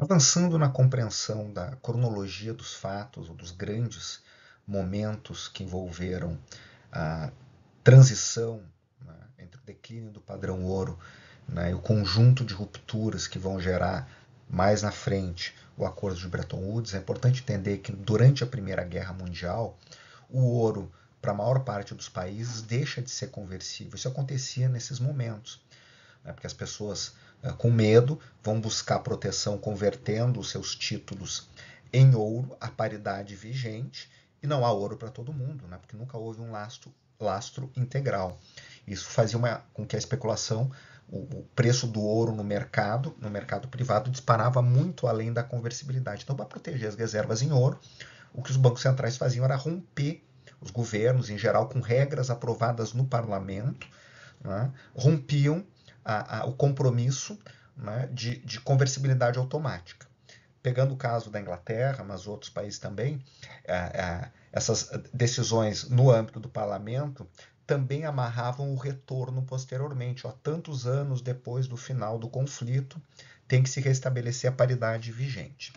Avançando na compreensão da cronologia dos fatos, ou dos grandes momentos que envolveram a transição né, entre o declínio do padrão ouro né, e o conjunto de rupturas que vão gerar mais na frente o acordo de Bretton Woods, é importante entender que durante a Primeira Guerra Mundial, o ouro, para a maior parte dos países, deixa de ser conversível. Isso acontecia nesses momentos, né, porque as pessoas eh, com medo, vão buscar proteção convertendo os seus títulos em ouro, a paridade vigente, e não há ouro para todo mundo, né? porque nunca houve um lastro, lastro integral. Isso fazia uma, com que a especulação, o, o, preço do ouro no mercado, no mercado privado, disparava muito além da conversibilidade. Então, para proteger as reservas em ouro, o que os bancos centrais faziam era romper os governos, em geral, com regras aprovadas no parlamento, né? rompiam a, a, o compromisso né, de, de conversibilidade automática. Pegando o caso da Inglaterra, mas outros países também, é, é, essas decisões no âmbito do parlamento também amarravam o retorno posteriormente. Ó, tantos anos depois do final do conflito, tem que se restabelecer a paridade vigente.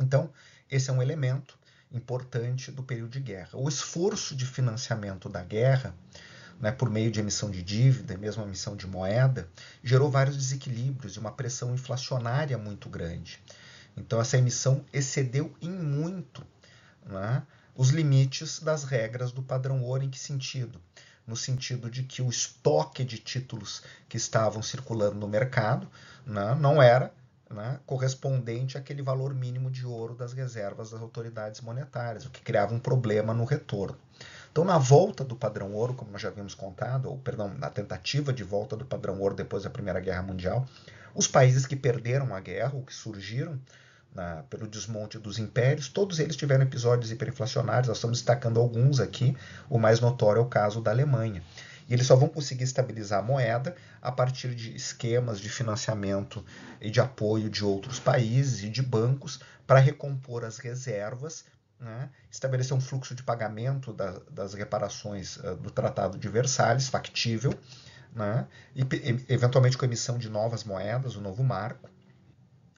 Então, esse é um elemento importante do período de guerra. O esforço de financiamento da guerra né, por meio de emissão de dívida mesmo emissão de moeda, gerou vários desequilíbrios e uma pressão inflacionária muito grande. Então, essa emissão excedeu em muito né, os limites das regras do padrão ouro. Em que sentido? No sentido de que o estoque de títulos que estavam circulando no mercado né, não era né, correspondente àquele valor mínimo de ouro das reservas das autoridades monetárias, o que criava um problema no retorno. Então, na volta do padrão ouro, como nós já havíamos contado, ou perdão, na tentativa de volta do padrão ouro depois da Primeira Guerra Mundial, os países que perderam a guerra ou que surgiram na, pelo desmonte dos impérios, todos eles tiveram episódios hiperinflacionários. Nós estamos destacando alguns aqui. O mais notório é o caso da Alemanha. E eles só vão conseguir estabilizar a moeda a partir de esquemas de financiamento e de apoio de outros países e de bancos para recompor as reservas né, estabelecer um fluxo de pagamento da, das reparações uh, do Tratado de Versalhes, factível, né, e, e, eventualmente com a emissão de novas moedas, o um novo marco,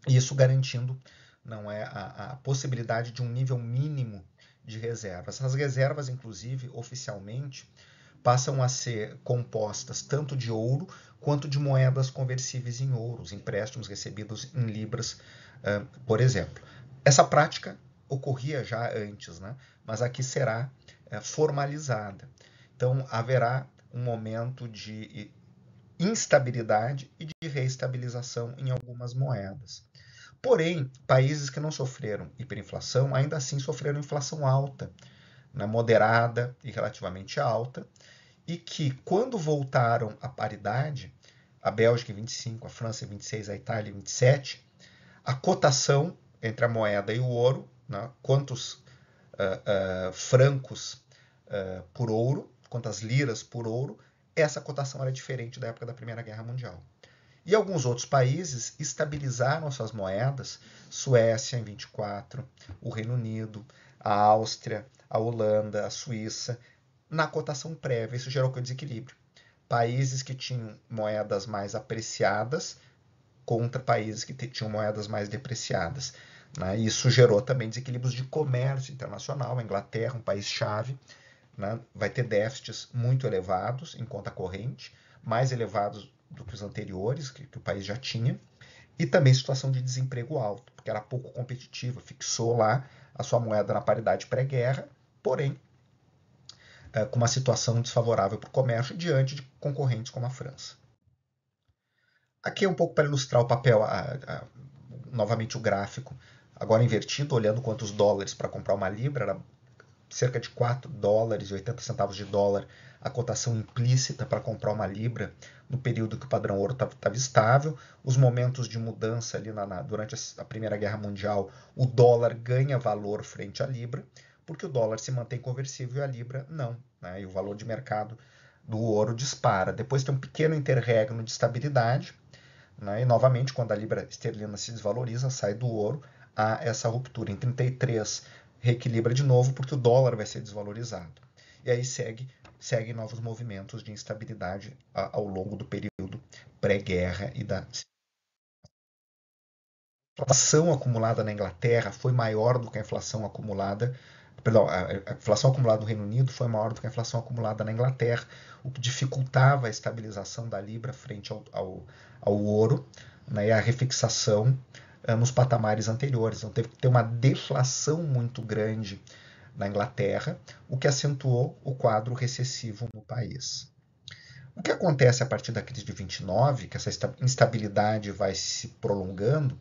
e isso garantindo não é a, a, possibilidade de um nível mínimo de reservas. As reservas, inclusive, oficialmente, passam a ser compostas tanto de ouro quanto de moedas conversíveis em ouro, os empréstimos recebidos em libras, uh, por exemplo. Essa prática ocorria já antes, né? mas aqui será é, formalizada. Então, haverá um momento de instabilidade e de reestabilização em algumas moedas. Porém, países que não sofreram hiperinflação ainda assim sofreram inflação alta, né, moderada e relativamente alta, e que, quando voltaram à paridade, a Bélgica em 25, a França em 26, a Itália em 27, a cotação entre a moeda e o ouro né? quantos uh, uh, francos uh, por ouro, quantas liras por ouro, essa cotação era diferente da época da Primeira Guerra Mundial. E alguns outros países estabilizaram suas moedas, Suécia em 24, o Reino Unido, a Áustria, a Holanda, a Suíça, na cotação prévia. Isso gerou um desequilíbrio. Países que tinham moedas mais apreciadas contra países que tinham moedas mais depreciadas. Né? Isso gerou também desequilíbrios de comércio internacional. A Inglaterra, um país-chave, né? vai ter déficits muito elevados em conta corrente, mais elevados do que os anteriores, que, que o país já tinha, e também situação de desemprego alto, porque era pouco competitiva, fixou lá a sua moeda na paridade pré-guerra, porém é, com uma situação desfavorável para o comércio diante de concorrentes como a França. Aqui é um pouco para ilustrar o papel, a, a, novamente o gráfico Agora invertido, olhando quantos dólares para comprar uma libra, era cerca de 4 dólares e 80 centavos de dólar a cotação implícita para comprar uma libra no período que o padrão ouro estava estável. Os momentos de mudança ali na, na, durante a Primeira Guerra Mundial, o dólar ganha valor frente à libra, porque o dólar se mantém conversível e a libra não. Né? E o valor de mercado do ouro dispara. Depois tem um pequeno interregno de estabilidade. Né? E novamente, quando a libra esterlina se desvaloriza, sai do ouro a essa ruptura. Em 33 reequilibra de novo porque o dólar vai ser desvalorizado. E aí segue seguem novos movimentos de instabilidade ao longo do período pré-guerra e da a inflação acumulada na Inglaterra foi maior do que a inflação acumulada perdão, a inflação acumulada no Reino Unido foi maior do que a inflação acumulada na Inglaterra, o que dificultava a estabilização da libra frente ao, ao, ao ouro né, e a refixação eh, nos patamares anteriores. Então teve que ter uma deflação muito grande na Inglaterra, o que acentuou o quadro recessivo no país. O que acontece a partir da crise de 29, que essa instabilidade vai se prolongando,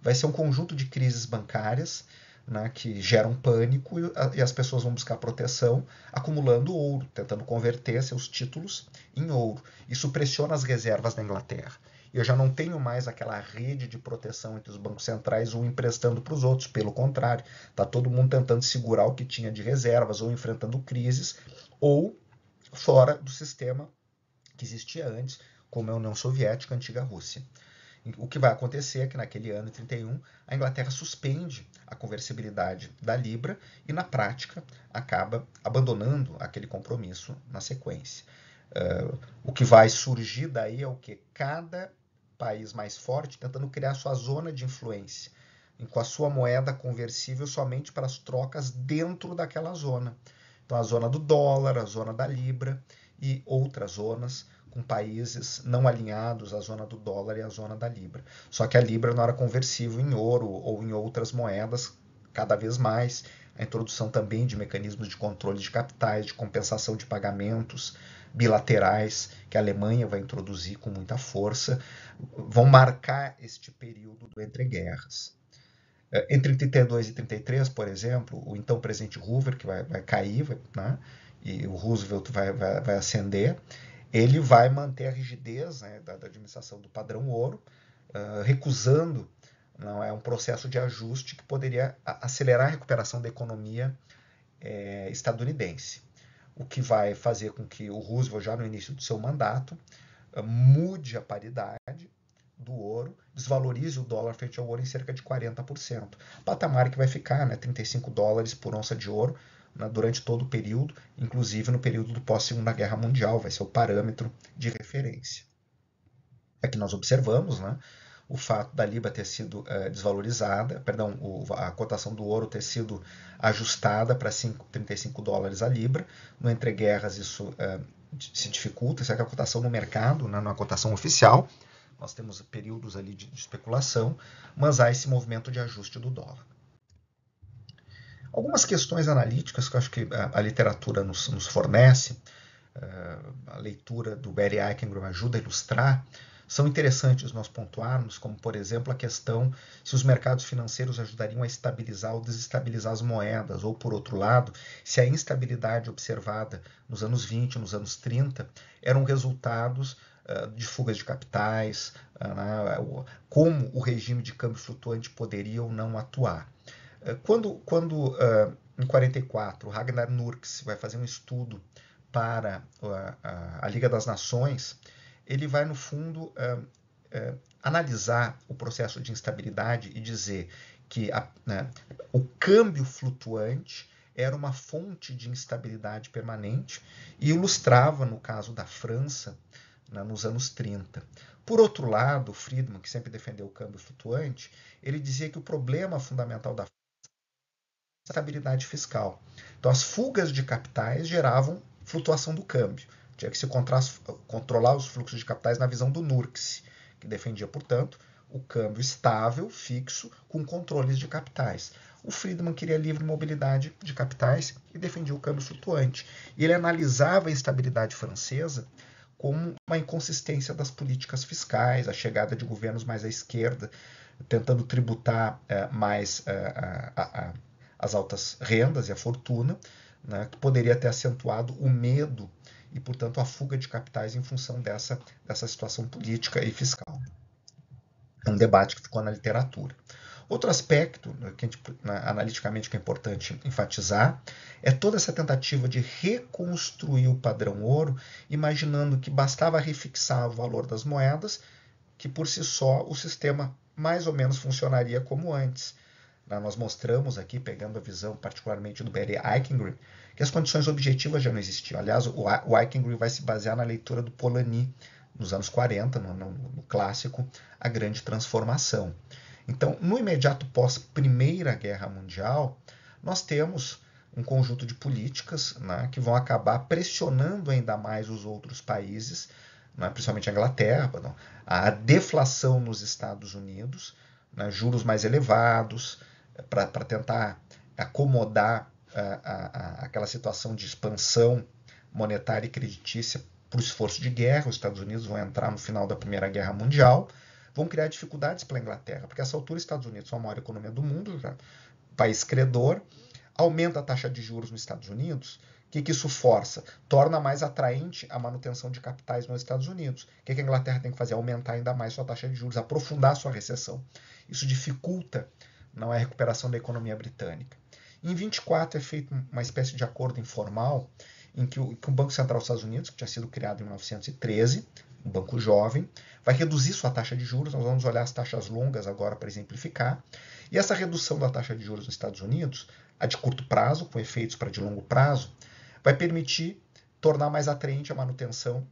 vai ser um conjunto de crises bancárias né, que geram pânico e, as pessoas vão buscar proteção acumulando ouro, tentando converter seus títulos em ouro. Isso pressiona as reservas da Inglaterra eu já não tenho mais aquela rede de proteção entre os bancos centrais, um emprestando para os outros. Pelo contrário, está todo mundo tentando segurar o que tinha de reservas, ou enfrentando crises, ou fora do sistema que existia antes, como é a União Soviética, a antiga Rússia. O que vai acontecer é que naquele ano 31 a Inglaterra suspende a conversibilidade da libra e na prática acaba abandonando aquele compromisso na sequência. Uh, o que vai surgir daí é o que cada país mais forte, tentando criar sua zona de influência, com a sua moeda conversível somente para as trocas dentro daquela zona. Então, a zona do dólar, a zona da libra e outras zonas com países não alinhados à zona do dólar e à zona da libra. Só que a libra não era conversível em ouro ou em outras moedas, cada vez mais. A introdução também de mecanismos de controle de capitais, de compensação de pagamentos, bilaterais que a Alemanha vai introduzir com muita força, vão marcar este período do entreguerras. Entre 32 eh, e 33, por exemplo, o então presidente Hoover, que vai, vai cair, vai, né, e o Roosevelt vai, vai, vai ascender, ele vai manter a rigidez né, da, da, administração do padrão ouro, uh, recusando não né, é um processo de ajuste que poderia acelerar a recuperação da economia é, estadunidense o que vai fazer com que o Roosevelt, já no início do seu mandato, eh, mude a paridade do ouro, desvalorize o dólar frente ao ouro em cerca de 40%. Patamar que vai ficar, né, 35 dólares por onça de ouro né, durante todo o período, inclusive no período do pós-Segunda Guerra Mundial, vai ser o parâmetro de referência. Aqui é nós observamos, né, o fato da Libra ter sido eh, desvalorizada, perdão, o, a cotação do ouro ter sido ajustada para 35 dólares a Libra. No entreguerras isso eh, se dificulta, isso é a cotação no mercado, né, não é a cotação oficial. Nós temos períodos ali de, de especulação, mas há esse movimento de ajuste do dólar. Algumas questões analíticas que eu acho que a, a literatura nos, nos fornece, uh, a leitura do Barry Eichengrun ajuda a ilustrar, são interessantes nós pontuarmos, como por exemplo a questão se os mercados financeiros ajudariam a estabilizar ou desestabilizar as moedas, ou por outro lado, se a instabilidade observada nos anos 20, nos anos 30, eram resultados ah, de fugas de capitais, ah, né, como o regime de câmbio flutuante poderia ou não atuar. Ah, quando, quando em 44, Ragnar Nurks vai fazer um estudo para a Liga das Nações, ele vai, no fundo, eh, eh, analisar o processo de instabilidade e dizer que a, né, o câmbio flutuante era uma fonte de instabilidade permanente e ilustrava, no caso da França, né, nos anos 30. Por outro lado, Friedman, que sempre defendeu o câmbio flutuante, ele dizia que o problema fundamental da França era é a estabilidade fiscal. Então, as fugas de capitais geravam flutuação do câmbio. Tinha que se controlar os fluxos de capitais na visão do NURCS, que defendia, portanto, o câmbio estável, fixo, com controles de capitais. O Friedman queria livre mobilidade de capitais e defendia o câmbio flutuante. E ele analisava a instabilidade francesa como uma inconsistência das políticas fiscais, a chegada de governos mais à esquerda, tentando tributar eh, mais eh, a, a, a, as altas rendas e a fortuna, né, que poderia ter acentuado o medo e, portanto, a fuga de capitais em função dessa, dessa situação política e fiscal. É um debate que ficou na literatura. Outro aspecto né, que gente, né, analiticamente que é importante enfatizar é toda essa tentativa de reconstruir o padrão ouro, imaginando que bastava refixar o valor das moedas, que por si só o sistema mais ou menos funcionaria como antes. Né, nós mostramos aqui, pegando a visão particularmente do Barry Eichengreen, que as condições objetivas já não existiam. Aliás, o Eichengreen vai se basear na leitura do Polanyi, nos anos 40, no, no, no clássico A Grande Transformação. Então, no imediato pós Primeira Guerra Mundial, nós temos um conjunto de políticas né, que vão acabar pressionando ainda mais os outros países, né, principalmente a Inglaterra, a deflação nos Estados Unidos, né, juros mais elevados, para tentar acomodar a, a, aquela situação de expansão monetária e creditícia para o esforço de guerra. Os Estados Unidos vão entrar no final da Primeira Guerra Mundial, vão criar dificuldades para a Inglaterra, porque a essa altura os Estados Unidos são a maior economia do mundo, já, país credor, aumenta a taxa de juros nos Estados Unidos. O que, que isso força? Torna mais atraente a manutenção de capitais nos Estados Unidos. O que, que a Inglaterra tem que fazer? Aumentar ainda mais sua taxa de juros, aprofundar sua recessão. Isso dificulta não é a recuperação da economia britânica. Em 24 é feito uma espécie de acordo informal em que o, que o Banco Central dos Estados Unidos, que tinha sido criado em 1913, um banco jovem, vai reduzir sua taxa de juros. Nós vamos olhar as taxas longas agora para exemplificar. E essa redução da taxa de juros nos Estados Unidos, a de curto prazo, com efeitos para de longo prazo, vai permitir tornar mais atraente a manutenção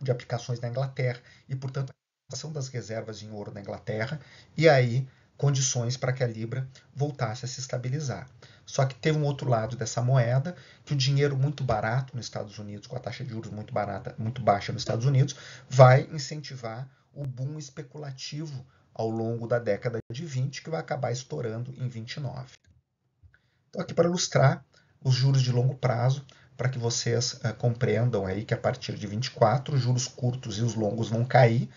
de aplicações na Inglaterra e, portanto, a ação das reservas em ouro na Inglaterra e aí condições para que a libra voltasse a se estabilizar. Só que teve um outro lado dessa moeda, que o dinheiro muito barato nos Estados Unidos, com a taxa de juros muito barata, muito baixa nos Estados Unidos, vai incentivar o boom especulativo ao longo da década de 20, que vai acabar estourando em 29. Então aqui para ilustrar os juros de longo prazo, para que vocês uh, compreendam aí que a partir de 24 os juros curtos e os longos vão cair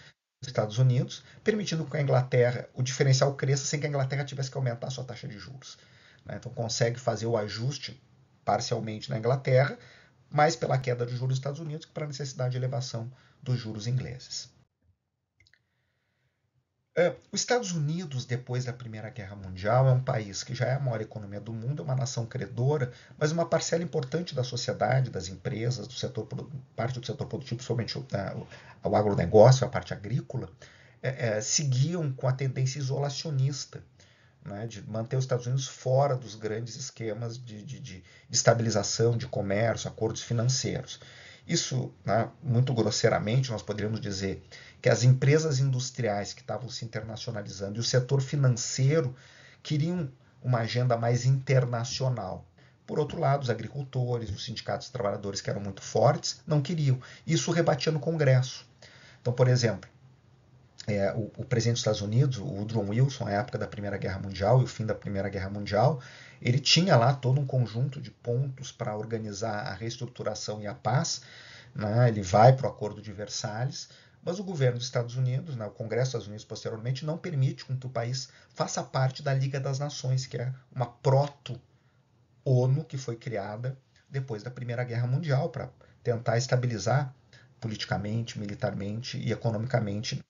Estados Unidos, permitindo que a Inglaterra, o diferencial cresça sem que a Inglaterra tivesse que aumentar sua taxa de juros. Né? Então consegue fazer o ajuste parcialmente na Inglaterra, mas pela queda dos juros dos Estados Unidos, para a necessidade de elevação dos juros ingleses. É, os Estados Unidos, depois da Primeira Guerra Mundial, é um país que já é a maior economia do mundo, é uma nação credora, mas uma parcela importante da sociedade, das empresas, do setor, parte do setor produtivo, somente o, o agronegócio, a parte agrícola, é, é, seguiam com a tendência isolacionista. Né, de manter os Estados Unidos fora dos grandes esquemas de, de, de estabilização de comércio, acordos financeiros. Isso, né, muito grosseiramente, nós poderíamos dizer que as empresas industriais que estavam se internacionalizando e o setor financeiro queriam uma agenda mais internacional. Por outro lado, os agricultores, os sindicatos trabalhadores que eram muito fortes, não queriam. Isso rebatia no Congresso. Então, por exemplo, é, o, o, presidente dos Estados Unidos, o Woodrow Wilson, à época da Primeira Guerra Mundial e o fim da Primeira Guerra Mundial, ele tinha lá todo um conjunto de pontos para organizar a reestruturação e a paz. Né? Ele vai para o Acordo de Versalhes, mas o governo dos Estados Unidos, né, o Congresso dos Estados Unidos posteriormente, não permite que o país faça parte da Liga das Nações, que é uma proto-ONU que foi criada depois da Primeira Guerra Mundial para tentar estabilizar politicamente, militarmente e economicamente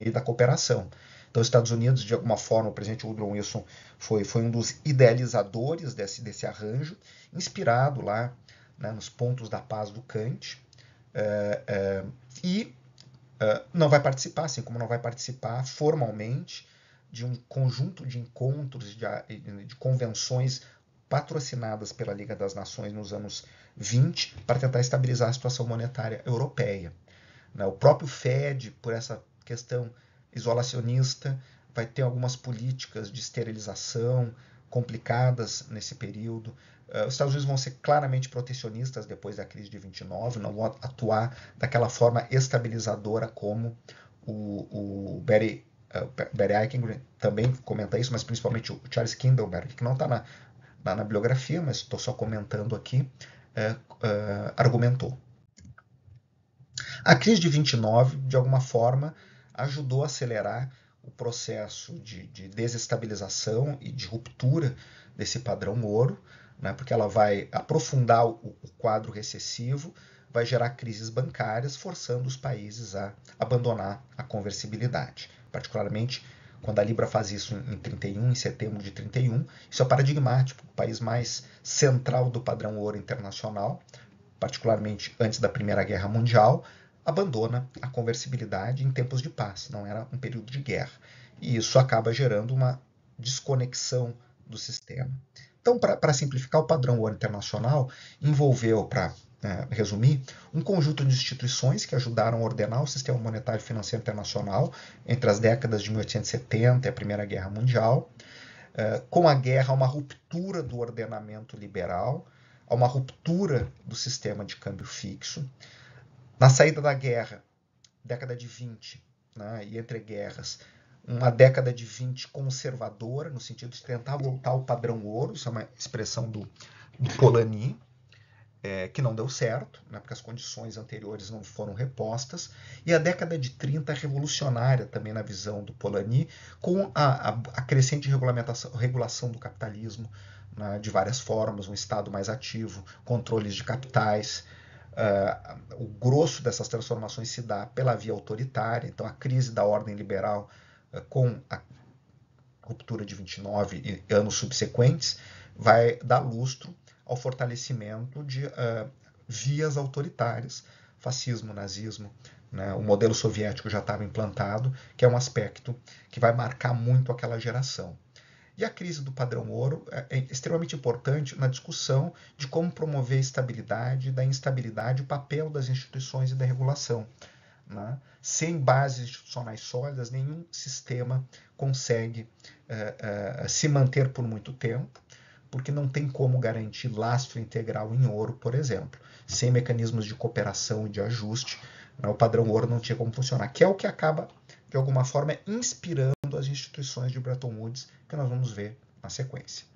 e da cooperação. Então, os Estados Unidos, de alguma forma, o presidente Woodrow Wilson foi, foi um dos idealizadores desse, desse arranjo, inspirado lá né, nos pontos da paz do Kant, uh, uh, e uh, não vai participar, assim como não vai participar formalmente de um conjunto de encontros, de, de convenções patrocinadas pela Liga das Nações nos anos 20 para tentar estabilizar a situação monetária europeia. Né. O próprio Fed, por essa questão isolacionista, vai ter algumas políticas de esterilização complicadas nesse período. Uh, os Estados Unidos vão ser claramente protecionistas depois da crise de 29, não vão atuar daquela forma estabilizadora como o, o Barry, uh, Barry Eichengreen também comenta isso, mas principalmente o Charles Kindleberg, que não está na, na, tá na, bibliografia, mas estou só comentando aqui, uh, argumentou. A crise de 29, de alguma forma, ajudou a acelerar o processo de, de desestabilização e de ruptura desse padrão ouro, né, porque ela vai aprofundar o, o quadro recessivo, vai gerar crises bancárias, forçando os países a abandonar a conversibilidade, particularmente quando a Libra faz isso em 31, em setembro de 31, isso é paradigmático, o país mais central do padrão ouro internacional, particularmente antes da Primeira Guerra Mundial, abandona a conversibilidade em tempos de paz, não era um período de guerra. E isso acaba gerando uma desconexão do sistema. Então, para simplificar, o padrão ouro internacional envolveu, para é, né, resumir, um conjunto de instituições que ajudaram a ordenar o sistema monetário financeiro internacional entre as décadas de 1870 e a Primeira Guerra Mundial. É, com a guerra, uma ruptura do ordenamento liberal, uma ruptura do sistema de câmbio fixo na saída da guerra, década de 20, né, e entre guerras, uma década de 20 conservadora, no sentido de tentar voltar ao padrão ouro, isso é uma expressão do, do Polanyi, é, que não deu certo, né, porque as condições anteriores não foram repostas, e a década de 30 revolucionária também na visão do Polanyi, com a, a, a crescente regulação do capitalismo né, de várias formas, um Estado mais ativo, controles de capitais, Uh, o grosso dessas transformações se dá pela via autoritária, então a crise da ordem liberal uh, com a ruptura de 29 e anos subsequentes vai dar lustro ao fortalecimento de uh, vias autoritárias, fascismo, nazismo, né? o modelo soviético já estava implantado, que é um aspecto que vai marcar muito aquela geração. E a crise do padrão ouro é, é extremamente importante na discussão de como promover a estabilidade, da instabilidade, o papel das instituições e da regulação. Né? Sem bases institucionais sólidas, nenhum sistema consegue eh, eh, se manter por muito tempo, porque não tem como garantir lastro integral em ouro, por exemplo, sem mecanismos de cooperação e de ajuste. Né? O padrão ouro não tinha como funcionar, que é o que acaba, de alguma forma, inspirando as instituições de Bretton Woods que nós vamos ver na sequência.